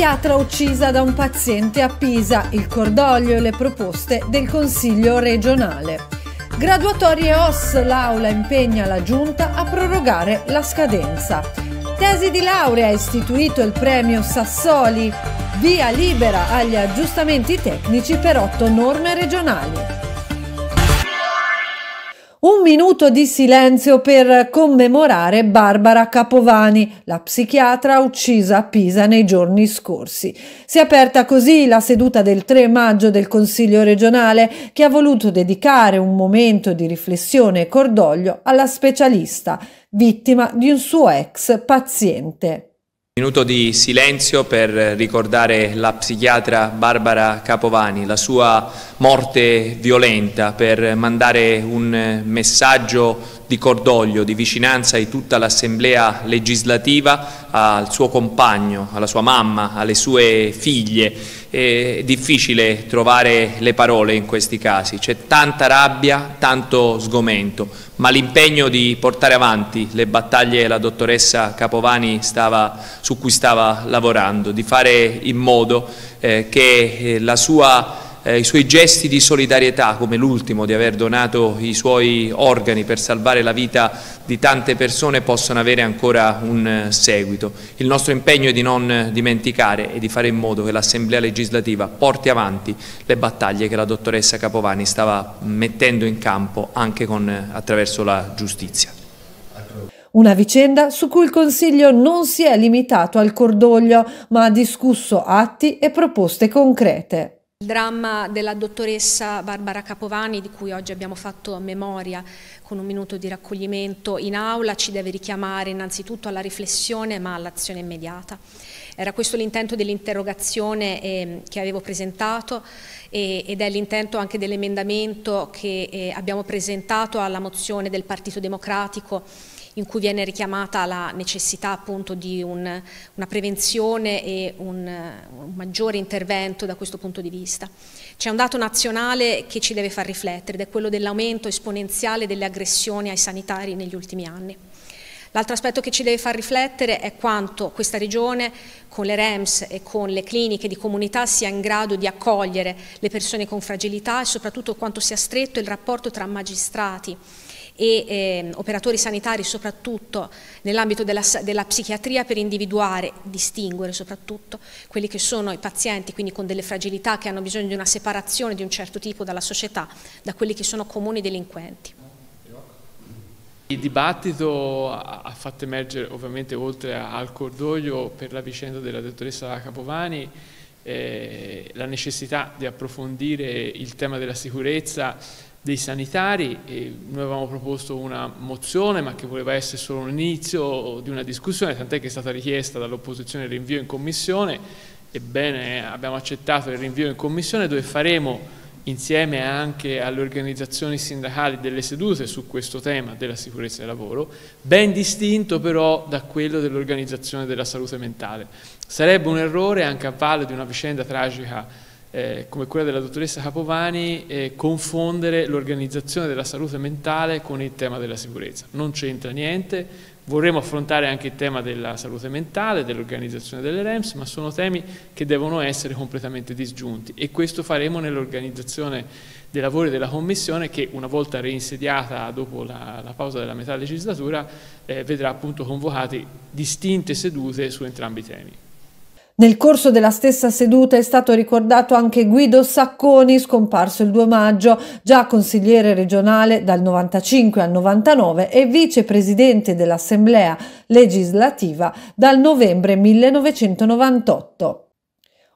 psichiatra uccisa da un paziente a Pisa, il cordoglio e le proposte del Consiglio regionale. Graduatorie OS, l'aula impegna la Giunta a prorogare la scadenza. Tesi di laurea istituito il premio Sassoli, via libera agli aggiustamenti tecnici per otto norme regionali. Un minuto di silenzio per commemorare Barbara Capovani, la psichiatra uccisa a Pisa nei giorni scorsi. Si è aperta così la seduta del 3 maggio del Consiglio regionale che ha voluto dedicare un momento di riflessione e cordoglio alla specialista, vittima di un suo ex paziente. Minuto di silenzio per ricordare la psichiatra Barbara Capovani, la sua morte violenta, per mandare un messaggio di cordoglio, di vicinanza di tutta l'Assemblea legislativa al suo compagno, alla sua mamma, alle sue figlie. È difficile trovare le parole in questi casi, c'è tanta rabbia, tanto sgomento, ma l'impegno di portare avanti le battaglie la dottoressa Capovani stava su cui stava lavorando, di fare in modo eh, che eh, sua, eh, i suoi gesti di solidarietà, come l'ultimo di aver donato i suoi organi per salvare la vita di tante persone, possano avere ancora un eh, seguito. Il nostro impegno è di non dimenticare e di fare in modo che l'Assemblea legislativa porti avanti le battaglie che la dottoressa Capovani stava mettendo in campo anche con, eh, attraverso la giustizia. Una vicenda su cui il Consiglio non si è limitato al cordoglio, ma ha discusso atti e proposte concrete. Il dramma della dottoressa Barbara Capovani, di cui oggi abbiamo fatto memoria con un minuto di raccoglimento in aula, ci deve richiamare innanzitutto alla riflessione ma all'azione immediata. Era questo l'intento dell'interrogazione eh, che avevo presentato eh, ed è l'intento anche dell'emendamento che eh, abbiamo presentato alla mozione del Partito Democratico in cui viene richiamata la necessità appunto di un, una prevenzione e un, un maggiore intervento da questo punto di vista. C'è un dato nazionale che ci deve far riflettere ed è quello dell'aumento esponenziale delle aggressioni ai sanitari negli ultimi anni. L'altro aspetto che ci deve far riflettere è quanto questa regione con le REMS e con le cliniche di comunità sia in grado di accogliere le persone con fragilità e soprattutto quanto sia stretto il rapporto tra magistrati e eh, operatori sanitari soprattutto nell'ambito della, della, psichiatria per individuare, distinguere soprattutto quelli che sono i pazienti, quindi con delle fragilità che hanno bisogno di una separazione di un certo tipo dalla società, da quelli che sono comuni delinquenti. Il dibattito ha fatto emergere ovviamente oltre al cordoglio per la vicenda della dottoressa Capovani eh, la necessità di approfondire il tema della sicurezza dei sanitari, noi avevamo proposto una mozione ma che voleva essere solo un inizio di una discussione, tant'è che è stata richiesta dall'opposizione il rinvio in commissione, ebbene abbiamo accettato il rinvio in commissione dove faremo insieme anche alle organizzazioni sindacali delle sedute su questo tema della sicurezza del lavoro, ben distinto però da quello dell'organizzazione della salute mentale. Sarebbe un errore anche a valle di una vicenda tragica eh, come quella della dottoressa Capovani eh, confondere l'organizzazione della salute mentale con il tema della sicurezza. Non c'entra niente, vorremmo affrontare anche il tema della salute mentale, dell'organizzazione delle REMS, ma sono temi che devono essere completamente disgiunti e questo faremo nell'organizzazione dei lavori della Commissione che una volta reinsediata dopo la, la pausa della metà legislatura eh, vedrà appunto convocati distinte sedute su entrambi i temi. Nel corso della stessa seduta è stato ricordato anche Guido Sacconi, scomparso il 2 maggio, già consigliere regionale dal 95 al 99 e vicepresidente dell'Assemblea legislativa dal novembre 1998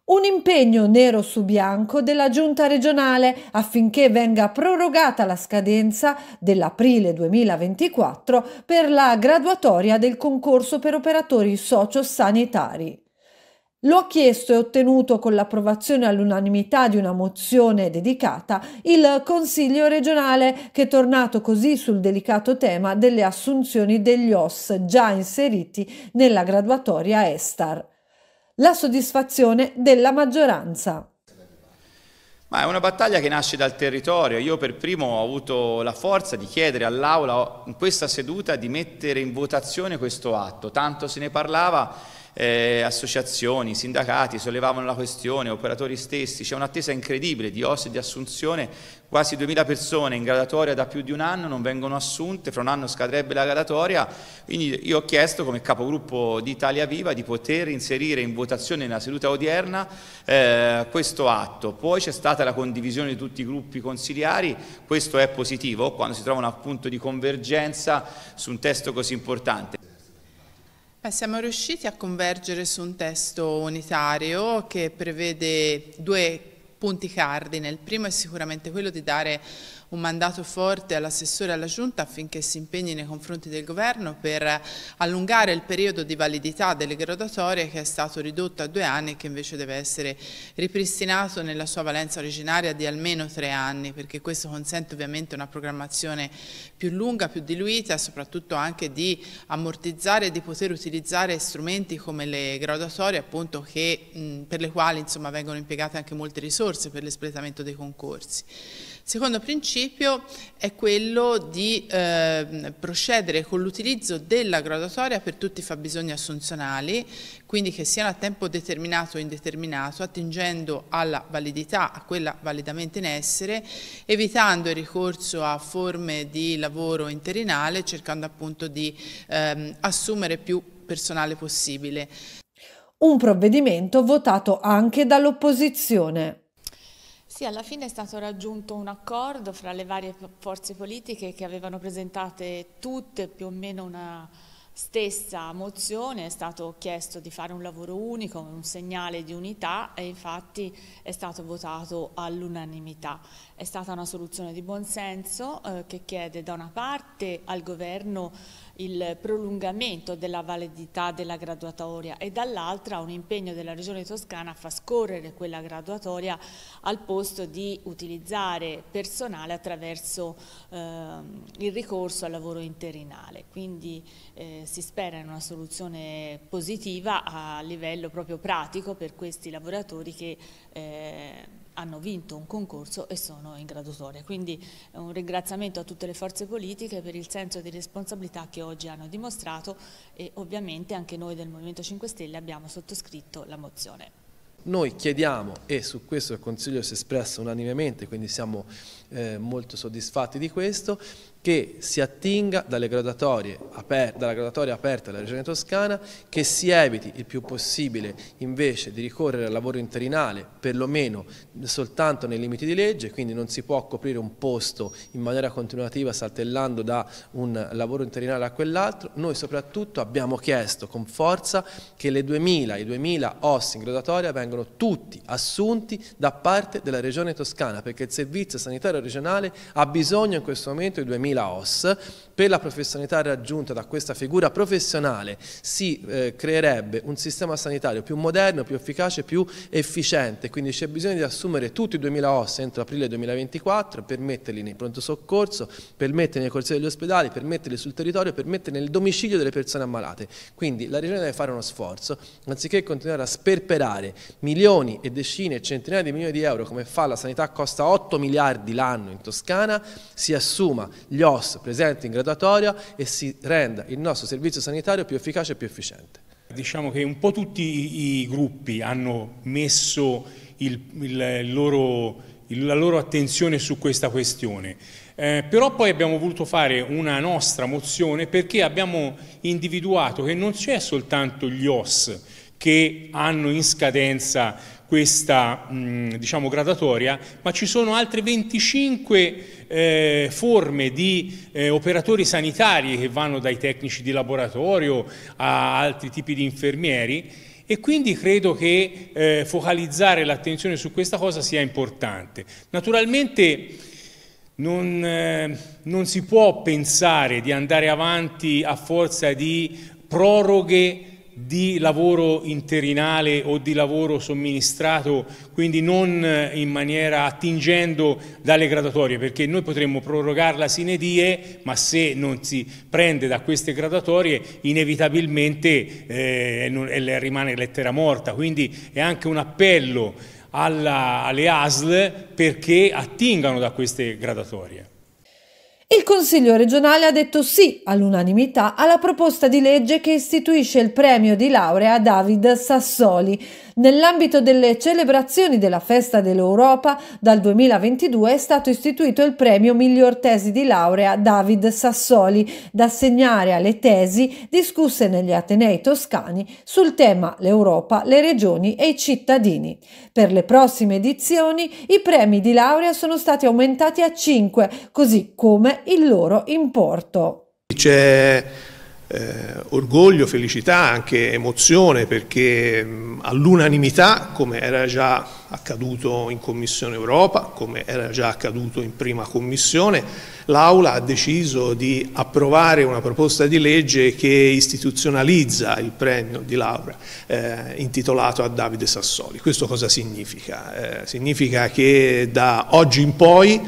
un impegno nero su bianco della giunta regionale affinché venga prorogata la scadenza dell'aprile 2024 per la graduatoria del concorso per operatori sociosanitari. Lo ha chiesto e ottenuto con l'approvazione all'unanimità di una mozione dedicata il Consiglio regionale che è tornato così sul delicato tema delle assunzioni degli OS già inseriti nella graduatoria Estar. La soddisfazione della maggioranza. Ma è una battaglia che nasce dal territorio. Io per primo ho avuto la forza di chiedere all'Aula in questa seduta di mettere in votazione questo atto. Tanto se ne parlava eh, associazioni, sindacati sollevavano la questione, operatori stessi, c'è un'attesa incredibile di osse di assunzione, quasi 2.000 persone in gradatoria da più di un anno non vengono assunte, fra un anno scadrebbe la gradatoria, quindi io ho chiesto come capogruppo di Italia Viva di poter inserire in votazione nella seduta odierna eh, questo atto, poi c'è stata la condivisione di tutti i gruppi consiliari, questo è positivo quando si trova un punto di convergenza su un testo così importante. Beh, siamo riusciti a convergere su un testo unitario che prevede due punti cardine. Il primo è sicuramente quello di dare un mandato forte all'assessore e alla Giunta affinché si impegni nei confronti del Governo per allungare il periodo di validità delle graduatorie che è stato ridotto a due anni e che invece deve essere ripristinato nella sua valenza originaria di almeno tre anni perché questo consente ovviamente una programmazione più lunga, più diluita e soprattutto anche di ammortizzare e di poter utilizzare strumenti come le graduatorie appunto che, mh, per le quali insomma, vengono impiegate anche molte risorse per l'espletamento dei concorsi. Secondo principio principio è quello di eh, procedere con l'utilizzo della graduatoria per tutti i fabbisogni assunzionali, quindi che siano a tempo determinato o indeterminato, attingendo alla validità, a quella validamente in essere, evitando il ricorso a forme di lavoro interinale, cercando appunto di eh, assumere più personale possibile. Un provvedimento votato anche dall'opposizione. Sì, alla fine è stato raggiunto un accordo fra le varie forze politiche che avevano presentate tutte più o meno una stessa mozione, è stato chiesto di fare un lavoro unico, un segnale di unità e infatti è stato votato all'unanimità. È stata una soluzione di buonsenso eh, che chiede da una parte al governo il prolungamento della validità della graduatoria e dall'altra un impegno della Regione Toscana a far scorrere quella graduatoria al posto di utilizzare personale attraverso eh, il ricorso al lavoro interinale. Quindi eh, si spera in una soluzione positiva a livello proprio pratico per questi lavoratori che eh, hanno vinto un concorso e sono in graduatoria. Quindi eh, un ringraziamento a tutte le forze politiche per il senso di responsabilità che oggi hanno dimostrato e ovviamente anche noi del Movimento 5 Stelle abbiamo sottoscritto la mozione. Noi chiediamo, e su questo il Consiglio si è espresso unanimemente, quindi siamo eh, molto soddisfatti di questo, che si attinga dalle gradatorie aper- dalla gradatoria aperta della Regione Toscana, che si eviti il più possibile invece di ricorrere al lavoro interinale, perlomeno soltanto nei limiti di legge, quindi non si può coprire un posto in maniera continuativa saltellando da un lavoro interinale a quell'altro. Noi soprattutto abbiamo chiesto con forza che le 2000, i 2000 OSS in gradatoria vengano tutti assunti da parte della Regione Toscana, perché il Servizio Sanitario Regionale ha bisogno in questo momento di 2000 Laos, per la professionalità raggiunta da questa figura professionale si eh, creerebbe un sistema sanitario più moderno, più efficace, più efficiente, quindi c'è bisogno di assumere tutti i 2000 OS entro aprile 2024 per metterli nei pronto soccorso, per metterli nei corsi degli ospedali, per metterli sul territorio, per metterli nel domicilio delle persone ammalate. Quindi la Regione deve fare uno sforzo, anziché continuare a sperperare milioni e decine e centinaia di milioni di euro come fa la sanità costa 8 miliardi l'anno in Toscana, si assuma gli agli OS presenti in graduatoria e si renda il nostro servizio sanitario più efficace e più efficiente. Diciamo che un po' tutti i gruppi hanno messo il, il loro la loro attenzione su questa questione. Eh, però poi abbiamo voluto fare una nostra mozione perché abbiamo individuato che non c'è soltanto gli OS che hanno in scadenza questa diciamo, gradatoria, ma ci sono altre 25 eh, forme di eh, operatori sanitari che vanno dai tecnici di laboratorio a altri tipi di infermieri e quindi credo che eh, focalizzare l'attenzione su questa cosa sia importante. Naturalmente... Non, eh, non, si può pensare di andare avanti a forza di proroghe di lavoro interinale o di lavoro somministrato, quindi non eh, in maniera attingendo dalle gradatorie, perché noi potremmo prorogarla sine die, ma se non si prende da queste gradatorie inevitabilmente eh, rimane lettera morta, quindi è anche un appello alla, alle ASL perché attingano da queste gradatorie. Il Consiglio regionale ha detto sì all'unanimità alla proposta di legge che istituisce il premio di laurea a David Sassoli Nell'ambito delle celebrazioni della Festa dell'Europa, dal 2022 è stato istituito il premio miglior tesi di laurea David Sassoli, da assegnare alle tesi discusse negli Atenei toscani sul tema l'Europa, le regioni e i cittadini. Per le prossime edizioni i premi di laurea sono stati aumentati a 5, così come il loro importo. C'è eh, orgoglio, felicità, anche emozione perché mh, all'unanimità, come era già accaduto in Commissione Europa, come era già accaduto in prima Commissione, l'Aula ha deciso di approvare una proposta di legge che istituzionalizza il premio di laurea eh, intitolato a Davide Sassoli. Questo cosa significa? Eh, significa che da oggi in poi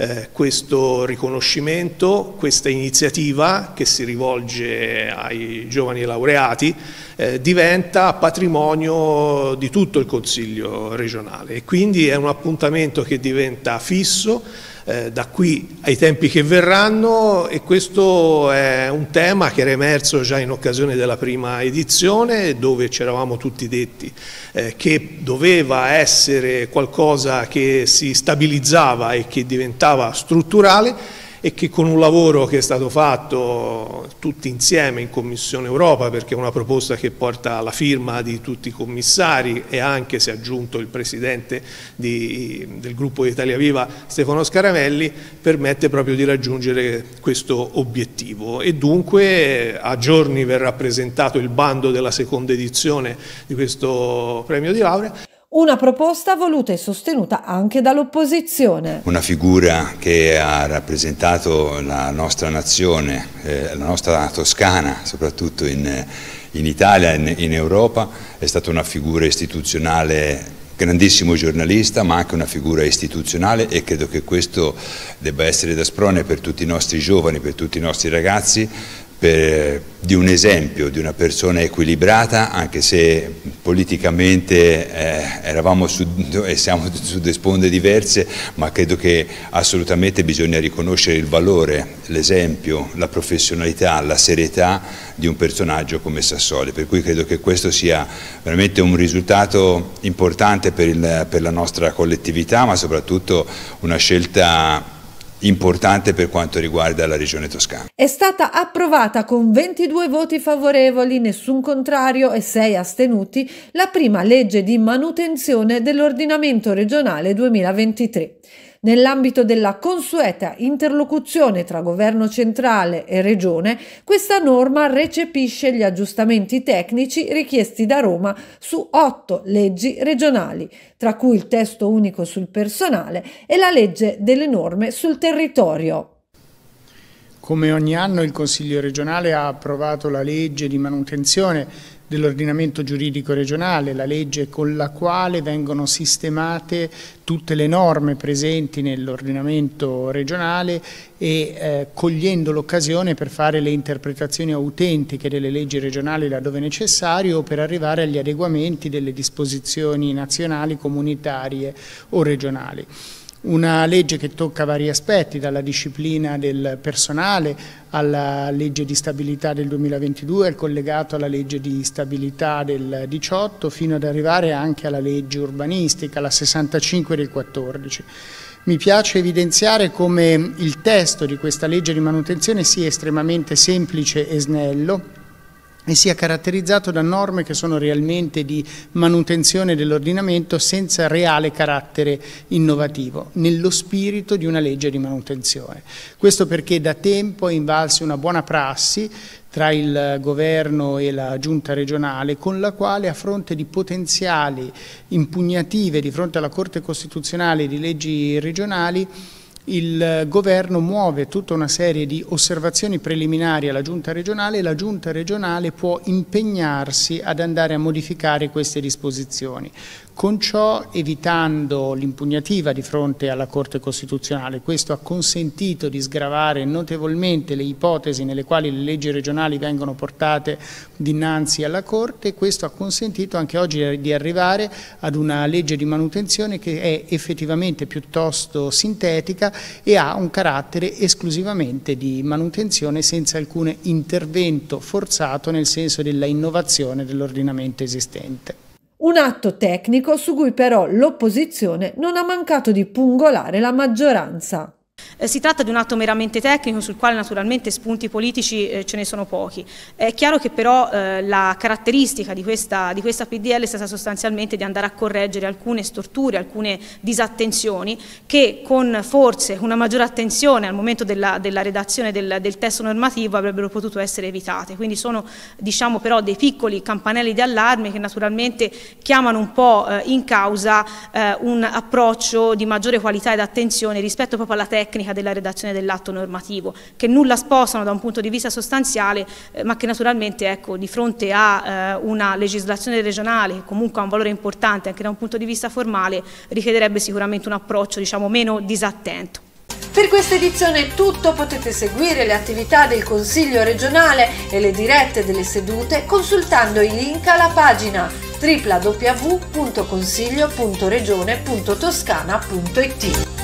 eh, questo riconoscimento, questa iniziativa che si rivolge ai giovani laureati eh, diventa patrimonio di tutto il Consiglio regionale e quindi è un appuntamento che diventa fisso eh, da qui ai tempi che verranno e questo è un tema che era emerso già in occasione della prima edizione dove ci eravamo tutti detti eh, che doveva essere qualcosa che si stabilizzava e che diventava strutturale e che con un lavoro che è stato fatto tutti insieme in Commissione Europa, perché è una proposta che porta alla firma di tutti i commissari e anche si è aggiunto il Presidente di, del gruppo Italia Viva Stefano Scaramelli, permette proprio di raggiungere questo obiettivo e dunque a giorni verrà presentato il bando della seconda edizione di questo premio di laurea. Una proposta voluta e sostenuta anche dall'opposizione. Una figura che ha rappresentato la nostra nazione, eh, la nostra Toscana, soprattutto in, in Italia, in, in Europa, è stata una figura istituzionale grandissimo giornalista ma anche una figura istituzionale e credo che questo debba essere da sprone per tutti i nostri giovani, per tutti i nostri ragazzi per, di un esempio di una persona equilibrata, anche se politicamente eh, eravamo su, e siamo su due sponde diverse, ma credo che assolutamente bisogna riconoscere il valore, l'esempio, la professionalità, la serietà di un personaggio come Sassoli, per cui credo che questo sia veramente un risultato importante per, il, per la nostra collettività, ma soprattutto una scelta importante per quanto riguarda la regione toscana. È stata approvata con 22 voti favorevoli, nessun contrario e 6 astenuti la prima legge di manutenzione dell'ordinamento regionale 2023. Nell'ambito della consueta interlocuzione tra governo centrale e regione, questa norma recepisce gli aggiustamenti tecnici richiesti da Roma su otto leggi regionali, tra cui il testo unico sul personale e la legge delle norme sul territorio. Come ogni anno il Consiglio regionale ha approvato la legge di manutenzione dell'ordinamento giuridico regionale, la legge con la quale vengono sistemate tutte le norme presenti nell'ordinamento regionale e eh, cogliendo l'occasione per fare le interpretazioni autentiche delle leggi regionali laddove necessario per arrivare agli adeguamenti delle disposizioni nazionali, comunitarie o regionali. Una legge che tocca vari aspetti, dalla disciplina del personale alla legge di stabilità del 2022, al collegato alla legge di stabilità del 2018, fino ad arrivare anche alla legge urbanistica, la 65 del 14. Mi piace evidenziare come il testo di questa legge di manutenzione sia estremamente semplice e snello, e sia caratterizzato da norme che sono realmente di manutenzione dell'ordinamento senza reale carattere innovativo, nello spirito di una legge di manutenzione. Questo perché da tempo è invalsa una buona prassi tra il governo e la giunta regionale con la quale a fronte di potenziali impugnative di fronte alla Corte Costituzionale di leggi regionali il eh, governo muove tutta una serie di osservazioni preliminari alla giunta regionale e la giunta regionale può impegnarsi ad andare a modificare queste disposizioni, con ciò evitando l'impugnativa di fronte alla Corte Costituzionale. Questo ha consentito di sgravare notevolmente le ipotesi nelle quali le leggi regionali vengono portate dinanzi alla Corte e questo ha consentito anche oggi di arrivare ad una legge di manutenzione che è effettivamente piuttosto sintetica e ha un carattere esclusivamente di manutenzione senza alcun intervento forzato nel senso della innovazione dell'ordinamento esistente. Un atto tecnico su cui però l'opposizione non ha mancato di pungolare la maggioranza. Eh, si tratta di un atto meramente tecnico sul quale naturalmente spunti politici eh, ce ne sono pochi. È chiaro che però eh, la caratteristica di questa, di questa PDL è stata sostanzialmente di andare a correggere alcune storture, alcune disattenzioni che con forse una maggiore attenzione al momento della, della redazione del, del, testo normativo avrebbero potuto essere evitate. Quindi sono diciamo però dei piccoli campanelli di allarme che naturalmente chiamano un po' eh, in causa eh, un approccio di maggiore qualità ed attenzione rispetto proprio alla tecnica tecnica della redazione dell'atto normativo, che nulla sposano da un punto di vista sostanziale, eh, ma che naturalmente ecco, di fronte a eh, una legislazione regionale che comunque ha un valore importante anche da un punto di vista formale, richiederebbe sicuramente un approccio diciamo, meno disattento. Per questa edizione è tutto, potete seguire le attività del Consiglio regionale e le dirette delle sedute consultando i link alla pagina www.consiglio.regione.toscana.it.